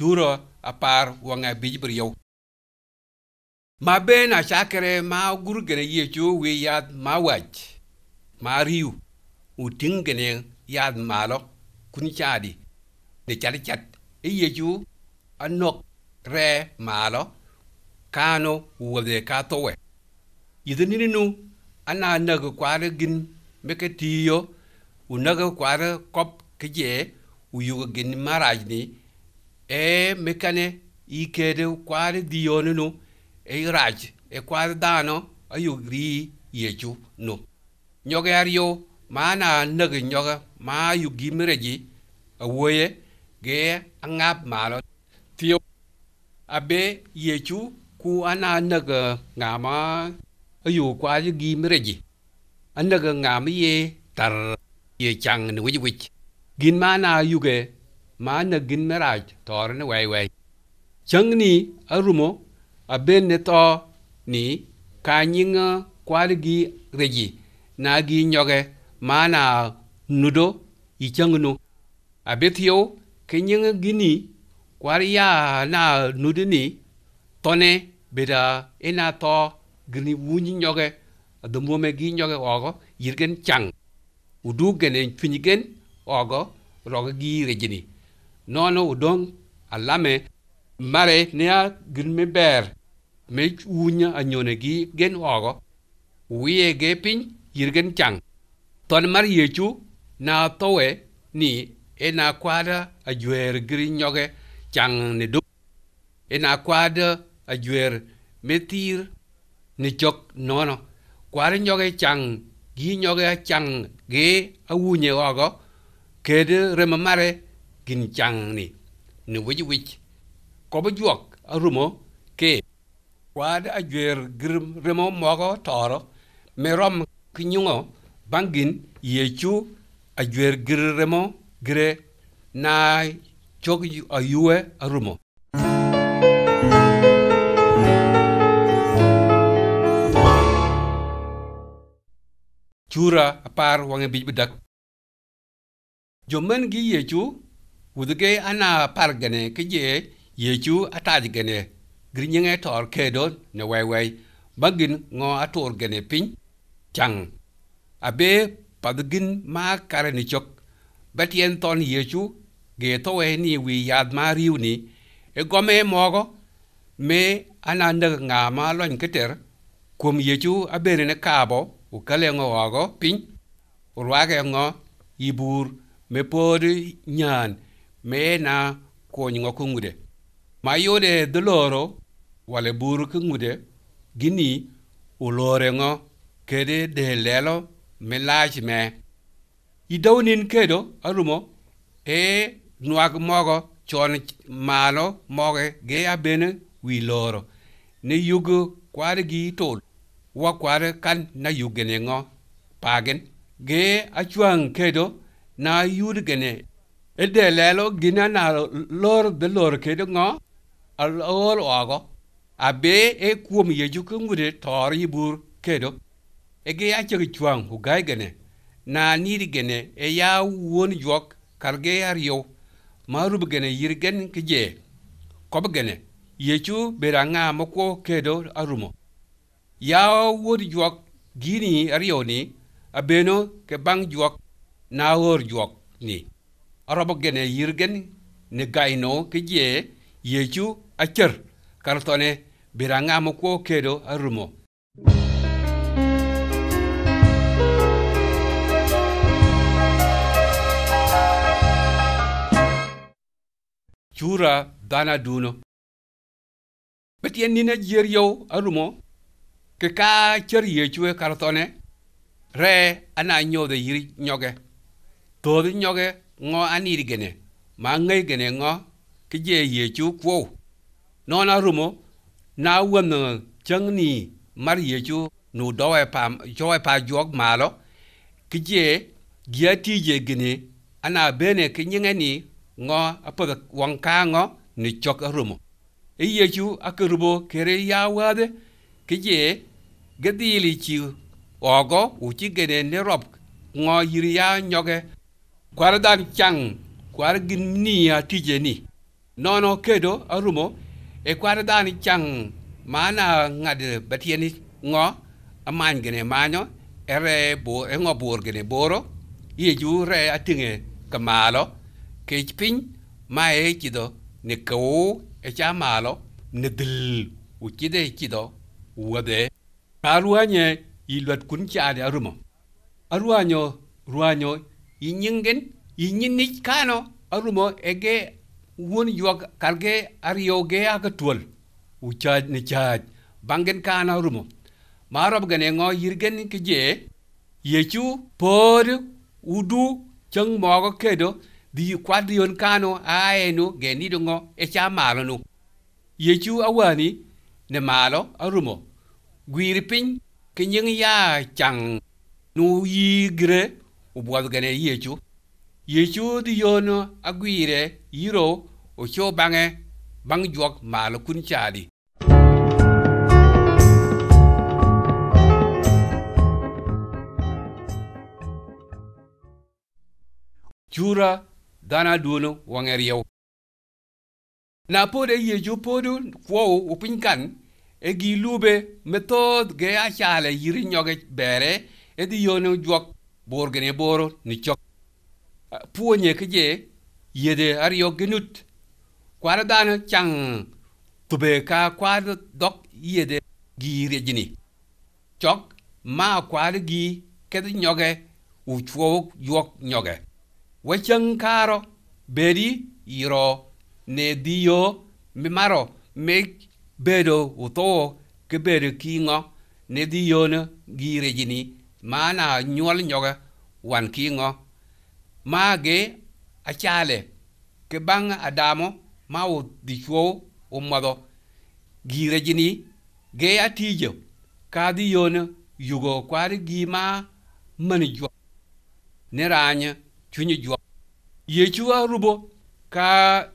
churo apar wanga bij briyo ma ben a chakere ma gurgene ye chu we yad ma waj ma riu u tingene yad malo kun chadi de chali chat e ye chu anok re malo kano wode katowe idini nu ana naga kwara gin meke tiyo unaga kwara kop keje uyuga gin marajni e mekane i kede kwari di yoni no e raj e kwari dano ayugri e yechu no nyoge aryo mana nagi nyoga ma yugi mireji awoye e ge angap malo tiyo abe yechu ku ana naga ngama ayu e kwari gi mireji anaga ngama ye tar ye chang ni wich wich gin mana yuge ma na gin meraj tor ne wai wai chang ni arumo aben ne to ni ka nyinga kwal gi reji na gi nyoge ma na nudo i chang no abethio ke nyinga gini kwal ya na nudo ni tone beda ena to gini wunyi nyoge adumome gi nyoge ogo yirgen chang udu genen chunyigen ogo roga gi rejini nɔɔnɔ o dɔn a lamɛ mare ne a girime bɛɛr me wuu nyɛ a nyɔne gi gen ɔɔgɔ wiye ge piny yirgen chang tɔn mare yeechu na a tɔwɛ ni e na a kwaada a juɛɛr giri nyɔge chang ne do e na a kwaada a juɛɛr me thiir ne chɔk nɔɔnɔ kwaada nyɔge chang gi nyɔge a chang ge a wuu nyɛ ɔɔgɔ kede remɛ mare kin chang ni ni wuji wich ko bu a arumo ke wad a juer grim remo mogo toro me rom kinyungo bangin yechu a juer gir remo gre na chok ayue arumo cura apar wange bij bedak jomen gi yechu wudge ana par gane kije yechu ataj gane grinyenge tor kedo ne waiwai bagin ngo atur gane pin chang abe padgin ma kare ni chok batien ton yechu ge to we ni wi yad ma riuni e gome mogo me ana ndag nga ma lon keter kum yechu abere ne kabo u kale ngo wago pin urwage ngo ibur me pod nyan mena konyngo kungude ma yude dhiloro wale buru kungude gini ulore ngo kede de lelo melaj me idawnin kedo arumo e nuag mogo chon malo moge ge abene wi loro ne yugo kwar gi tol wa kwar kan na yugene ngo pagen ge achuang kedo na yudgene ede lelo gina na lor de lor kedo ngo alol ogo abe e kuom ye juku ngure tor ibur kedo ege ya chok chwang hugai gene na nir gene e ya won jok karge ariyo marub gene yir gen kije kob gene yechu beranga moko kedo arumo ya won jok gini ariyo ni abeno ke bang jok na hor jok ni araba gene yirgen ne gaino ke je yeju acher kartone biranga mo ko kedo arumo chura dana duno betien nina jer yow arumo ke ka cher yeju e kartone re ana nyodo yiri nyoge todo nyoge ngo anir gene ma ngai gene ngo ke je ye chu kwo no na rumo na wem no chang ni mar ye chu no do e pa jo e pa jog malo ke je gia ti je gene ana bene ke nyenge ni ngo apa wang ka ngo ni chok rumo e ye chu akrubo kere ya wade ke je gedili chi ogo uchi gene ne rob ngo yiri ya nyoge kwardan chang kwargin niya tijeni nono kedo arumo e kwardan chang mana ngad batieni ngo aman gene manyo ere bo e ngo bor gene boro ye ju re atinge kamalo ke pin ma e kido ne ko e cha malo ne dil u kide kido wade aruanye ilwat kun cha de arumo aruanyo ruanyo yinyingen yinyinich kano arumo ege won yuwa karge ge aga tuol uchaj ni chaj bangen kano arumo marob gane ngo yirgen kije yechu pod udu chang mogo kedo di kwadrion kano aenu genido ngo echa malo nu yechu awani ne malo arumo gwiripin piny ya chang nu yigre ubuothgene yiecu yiecu dhi yon agwire yiro ocho bang'e bang' juok malo kun chadi chura dhana duon wang'e riew na pod e yiecu pod kuow upiny kan e gi lube methoth ge achale yiri nyoge bere edhi yon juok bor gene boro ni chok puo nye ke je yede ariyo genut kwara dana chang tube ka kwara dok yede gi rejini chok ma kwara gi kedi nyoge u chuo yok nyoge wechang karo beri yiro ne diyo mimaro mek bedo uto ke bedo kingo ne diyo ne gi rejini mana nyuol nyoga wan kingo mage achale ke bang adamo ma dichuo umodho gire jini ge atije kadhi yon yugo kwar gima mani jwa ne ranya chunyi jwa ye chua rubo ka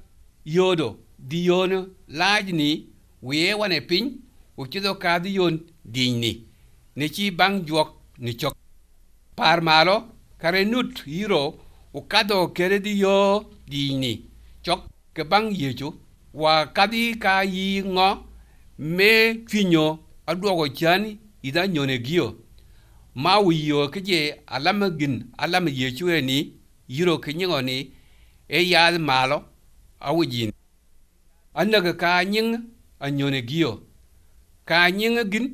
yodo di yon laj ni wiye wane piny uchidho kadhi yon dinyi ne chi bang juok ni cok par malo kare nut yiro ukado kere di yo dini cok ke bang yeju wa kadi ka yi ngo me finyo aduogo chani ida nyone gio ma wiyo keje alama gin alama yeju e ni yiro kinyo ni e ya malo awujin anaga ka nying anyone gio ka nying gin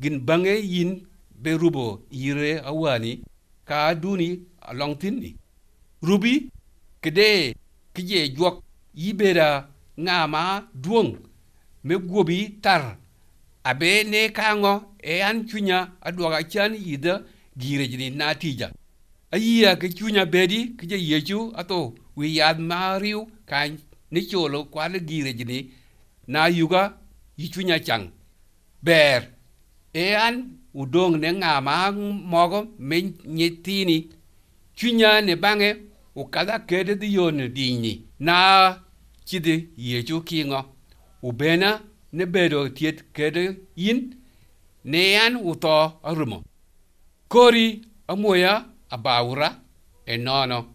gin bange yin be rubo yire awani ka duni alongtinni rubi kede kije jok yibera ngama duong me gobi tar abe ne kango e an chunya adwaga chan yida gire jini natija ayia ke chunya bedi kije yechu ato wi yad mariu kan ni cholo kwal gire jini na yuga yichunya chang ber e an udong ne ng'a ma mogo me nyithini chunya ne bang'e ukadha kede dhi yone dinyi na chidhi yiechu king'o ubena ne bedo thieth kede in ne an utho orumo kori amuoya abaura e nono